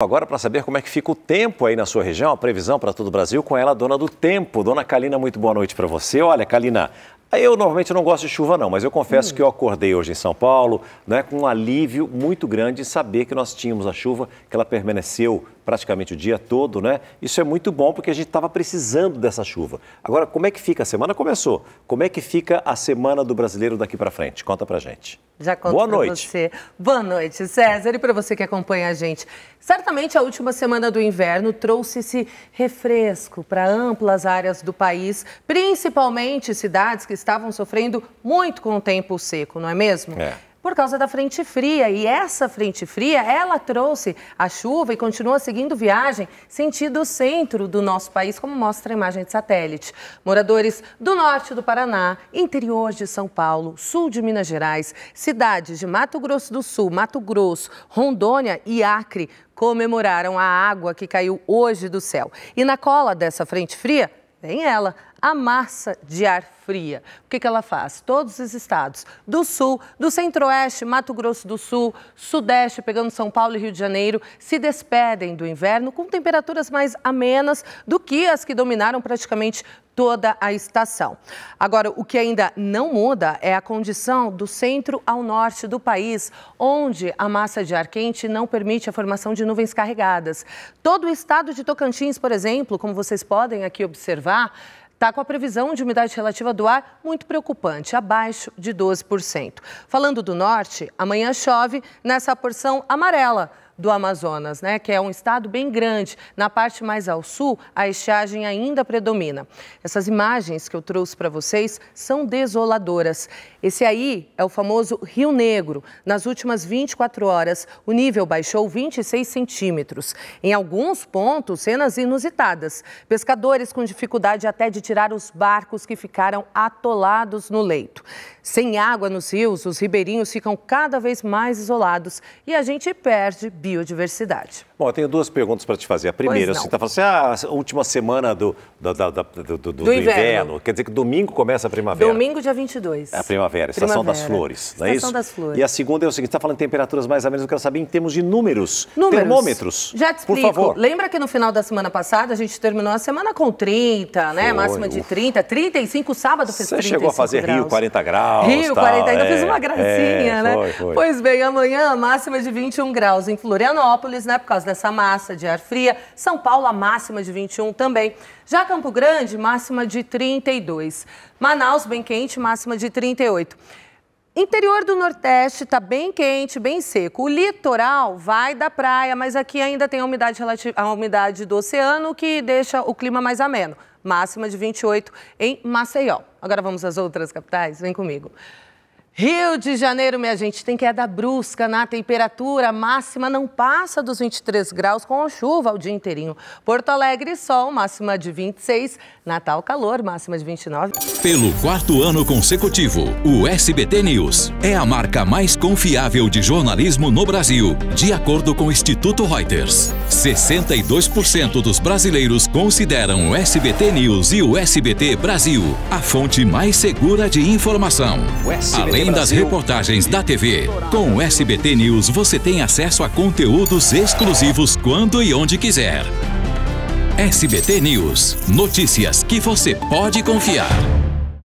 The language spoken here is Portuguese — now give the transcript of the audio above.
Agora, para saber como é que fica o tempo aí na sua região, a previsão para todo o Brasil, com ela, dona do tempo. Dona Kalina, muito boa noite para você. Olha, Kalina, eu normalmente não gosto de chuva não, mas eu confesso hum. que eu acordei hoje em São Paulo né, com um alívio muito grande em saber que nós tínhamos a chuva, que ela permaneceu praticamente o dia todo, né? Isso é muito bom porque a gente estava precisando dessa chuva. Agora, como é que fica? A semana começou. Como é que fica a semana do brasileiro daqui para frente? Conta para gente. Já conto Boa noite. você. Boa noite, César. E para você que acompanha a gente. Certamente a última semana do inverno trouxe esse refresco para amplas áreas do país, principalmente cidades que estavam sofrendo muito com o tempo seco, não é mesmo? É por causa da frente fria. E essa frente fria, ela trouxe a chuva e continua seguindo viagem sentido centro do nosso país, como mostra a imagem de satélite. Moradores do norte do Paraná, interior de São Paulo, sul de Minas Gerais, cidades de Mato Grosso do Sul, Mato Grosso, Rondônia e Acre comemoraram a água que caiu hoje do céu. E na cola dessa frente fria, Vem ela, a massa de ar fria. O que, que ela faz? Todos os estados do sul, do centro-oeste, Mato Grosso do Sul, sudeste, pegando São Paulo e Rio de Janeiro, se despedem do inverno com temperaturas mais amenas do que as que dominaram praticamente toda a estação. Agora, o que ainda não muda é a condição do centro ao norte do país, onde a massa de ar quente não permite a formação de nuvens carregadas. Todo o estado de Tocantins, por exemplo, como vocês podem aqui observar, está com a previsão de umidade relativa do ar muito preocupante, abaixo de 12%. Falando do norte, amanhã chove nessa porção amarela do Amazonas, né, que é um estado bem grande. Na parte mais ao sul, a estiagem ainda predomina. Essas imagens que eu trouxe para vocês são desoladoras. Esse aí é o famoso Rio Negro. Nas últimas 24 horas, o nível baixou 26 centímetros. Em alguns pontos, cenas inusitadas. Pescadores com dificuldade até de tirar os barcos que ficaram atolados no leito. Sem água nos rios, os ribeirinhos ficam cada vez mais isolados e a gente perde biodiversidade. Bom, eu tenho duas perguntas para te fazer. A primeira, você está falando assim, ah, a última semana do, do, do, do inverno. inverno. quer dizer que domingo começa a primavera. Domingo, dia 22. É a primavera, estação das flores, estação não é isso? Estação das flores. E a segunda é o seguinte, está falando em temperaturas mais ou menos, eu quero saber em termos de números, números. termômetros. Já te explico. Por favor. Lembra que no final da semana passada, a gente terminou a semana com 30, né? Foi, Máxima de 30, 35, sábado fez Você 35 Você chegou a fazer graus. Rio 40 graus. Rio tal, 40, ainda é, fez uma é, gracinha, é, né? Foi, foi. Pois bem, amanhã máxima de 21 graus, em influência Florianópolis, né, por causa dessa massa de ar fria. São Paulo, a máxima de 21 também. Já Campo Grande, máxima de 32. Manaus, bem quente, máxima de 38. Interior do Nordeste está bem quente, bem seco. O litoral vai da praia, mas aqui ainda tem a umidade, relativa, a umidade do oceano que deixa o clima mais ameno. Máxima de 28 em Maceió. Agora vamos às outras capitais? Vem comigo. Rio de Janeiro, minha gente, tem queda brusca na temperatura. máxima não passa dos 23 graus com chuva o dia inteirinho. Porto Alegre, sol, máxima de 26. Natal, calor, máxima de 29. Pelo quarto ano consecutivo, o SBT News é a marca mais confiável de jornalismo no Brasil, de acordo com o Instituto Reuters. 62% dos brasileiros consideram o SBT News e o SBT Brasil a fonte mais segura de informação. Além Além das reportagens da TV, com o SBT News você tem acesso a conteúdos exclusivos quando e onde quiser. SBT News, notícias que você pode confiar.